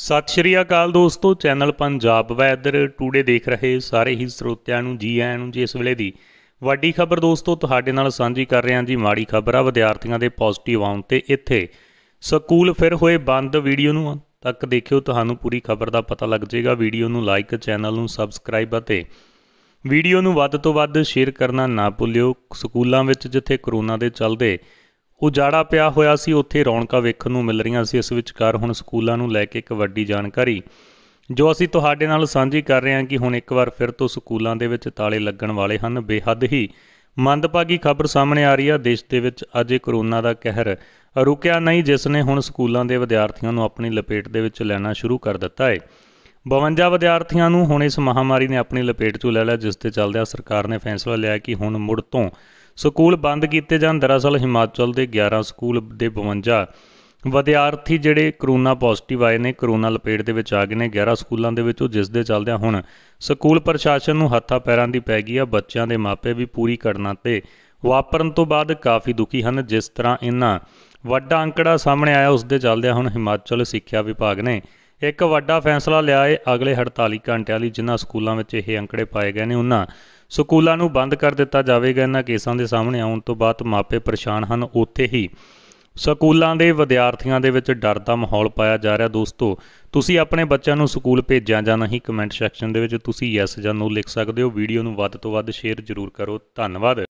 ਸਤਿ ਸ਼੍ਰੀ ਅਕਾਲ ਦੋਸਤੋ channel Punjab weather today ਦੇਖ ਰਹੇ ਸਾਰੇ ਹੀ ਸਰੋਤਿਆਂ ਨੂੰ ਜੀ ਆਇਆਂ ਨੂੰ ਜੀ ਇਸ ਵੇਲੇ ਦੀ ਵੱਡੀ ਖਬਰ ਦੋਸਤੋ ਤੁਹਾਡੇ ਨਾਲ ਸਾਂਝੀ ਕਰ ਰਿਹਾ ਹਾਂ ਜੀ ਮਾੜੀ ਖਬਰ ਆ ਵਿਦਿਆਰਥੀਆਂ ਦੇ ਪੋਜ਼ਿਟਿਵ ਆਉਣ ਤੇ ਇੱਥੇ ਸਕੂਲ ਫਿਰ ਹੋਏ ਬੰਦ ਵੀਡੀਓ ਨੂੰ ਤੱਕ ਦੇਖਿਓ ਤੁਹਾਨੂੰ ਪੂਰੀ ਖਬਰ ਦਾ ਪਤਾ ਲੱਗ ਜਾਏਗਾ ਵੀਡੀਓ ਨੂੰ ਲਾਈਕ ਚੈਨਲ ਨੂੰ ਸਬਸਕ੍ਰਾਈਬ ਅਤੇ ਵੀਡੀਓ ਨੂੰ ਵੱਧ ਤੋਂ ਵੱਧ ਸ਼ੇਅਰ ਕਰਨਾ ਨਾ ਭੁੱਲਿਓ ਸਕੂਲਾਂ ਵਿੱਚ ਜਿੱਥੇ ਕਰੋਨਾ ਦੇ ਚੱਲਦੇ ਉਜਾੜਾ ਪਿਆ ਹੋਇਆ ਸੀ ਉੱਥੇ ਰੌਣਕਾਂ ਵੇਖਣ ਨੂੰ ਮਿਲ ਰਹੀਆਂ ਸੀ ਇਸ ਵਿਚਕਾਰ ਹੁਣ ਸਕੂਲਾਂ ਨੂੰ ਲੈ ਕੇ ਇੱਕ ਵੱਡੀ ਜਾਣਕਾਰੀ ਜੋ ਅਸੀਂ ਤੁਹਾਡੇ ਨਾਲ ਸਾਂਝੀ ਕਰ ਰਹੇ ਹਾਂ ਕਿ ਹੁਣ ਇੱਕ ਵਾਰ ਫਿਰ ਤੋਂ ਸਕੂਲਾਂ ਦੇ ਵਿੱਚ ਤਾਲੇ ਲੱਗਣ ਵਾਲੇ ਹਨ ਬੇਹੱਦ ਹੀ ਮੰਦਭਾਗੀ ਖਬਰ ਸਾਹਮਣੇ ਆ ਰਹੀ ਆ ਦੇਸ਼ ਦੇ ਵਿੱਚ ਅਜੇ ਕਰੋਨਾ ਦਾ ਕਹਿਰ ਰੁਕਿਆ ਨਹੀਂ ਜਿਸ ਨੇ ਹੁਣ ਸਕੂਲਾਂ ਦੇ ਵਿਦਿਆਰਥੀਆਂ ਨੂੰ ਆਪਣੀ ਲਪੇਟ ਦੇ ਵਿੱਚ ਲੈਣਾ ਸ਼ੁਰੂ ਕਰ ਦਿੱਤਾ ਹੈ 52 ਵਿਦਿਆਰਥੀਆਂ ਨੂੰ ਹੁਣ ਇਸ ਮਹਾਮਾਰੀ ਨੇ ਆਪਣੀ ਲਪੇਟ 'ਚ ਲੈ ਲਿਆ ਜਿਸ ਤੇ ਚੱਲਦਿਆਂ ਸਰਕਾਰ ਨੇ ਫੈਸਲਾ ਲਿਆ ਕਿ ਹੁਣ ਮੁੜ ਤੋਂ ਸਕੂਲ ਬੰਦ ਕੀਤੇ ਜਾਣ ਦਰਅਸਲ ਹਿਮਾਚਲ ਦੇ 11 ਸਕੂਲ ਦੇ 52 ਵਿਦਿਆਰਥੀ ਜਿਹੜੇ ਕਰੋਨਾ ਪੋਜ਼ਿਟਿਵ ਆਏ ਨੇ ਕਰੋਨਾ ਲਪੇਟ ਦੇ ਵਿੱਚ ਆ ਗਏ ਨੇ 11 ਸਕੂਲਾਂ ਦੇ ਵਿੱਚੋਂ ਜਿਸ ਦੇ ਚੱਲਦਿਆਂ ਹੁਣ ਸਕੂਲ ਪ੍ਰਸ਼ਾਸਨ ਨੂੰ ਹੱਥਾਂ ਪੈਰਾਂ ਦੀ ਪੈ ਗਈ ਆ ਬੱਚਿਆਂ ਦੇ ਮਾਪੇ ਵੀ ਪੂਰੀ ਕਰਨਾ ਤੇ ਵਾਪਰਨ ਤੋਂ ਬਾਅਦ ਕਾਫੀ ਦੁਖੀ ਹਨ ਜਿਸ ਤਰ੍ਹਾਂ ਇਹਨਾਂ ਵੱਡਾ ਅੰਕੜਾ ਸਾਹਮਣੇ ਆਇਆ ਉਸ ਦੇ ਚੱਲਦਿਆਂ ਹੁਣ ਹਿਮਾਚਲ ਸਿੱਖਿਆ ਵਿਭਾਗ ਨੇ ਇੱਕ ਵੱਡਾ ਫੈਸਲਾ ਲਿਆ ਹੈ ਅਗਲੇ 48 ਘੰਟਿਆਂ ਲਈ ਜਿਨ੍ਹਾਂ ਸਕੂਲਾਂ ਵਿੱਚ ਇਹ ਅੰਕੜੇ ਪਾਏ ਗਏ ਨੇ ਉਹਨਾਂ ਸਕੂਲਾਂ ਨੂੰ ਬੰਦ ਕਰ ਦਿੱਤਾ ਜਾਵੇਗਾ ਇਹਨਾਂ ਕੇਸਾਂ ਦੇ ਸਾਹਮਣੇ ਆਉਣ ਤੋਂ ਬਾਅਦ ਮਾਪੇ ਪਰੇਸ਼ਾਨ ਹਨ ਉੱਥੇ ਹੀ ਸਕੂਲਾਂ ਦੇ ਵਿਦਿਆਰਥੀਆਂ ਦੇ ਵਿੱਚ ਡਰ ਦਾ ਮਾਹੌਲ ਪਾਇਆ ਜਾ ਰਿਹਾ ਦੋਸਤੋ ਤੁਸੀਂ ਆਪਣੇ ਬੱਚਿਆਂ ਨੂੰ ਸਕੂਲ ਭੇਜਿਆ ਜਾਂ ਨਹੀਂ ਕਮੈਂਟ ਸੈਕਸ਼ਨ ਦੇ ਵਿੱਚ ਤੁਸੀਂ ਯੈਸ ਜਾਂ ਨੋ ਲਿਖ ਸਕਦੇ ਹੋ ਵੀਡੀਓ ਨੂੰ ਵੱਧ ਤੋਂ ਵੱਧ ਸ਼ੇਅਰ ਜ਼ਰੂਰ ਕਰੋ ਧੰਨਵਾਦ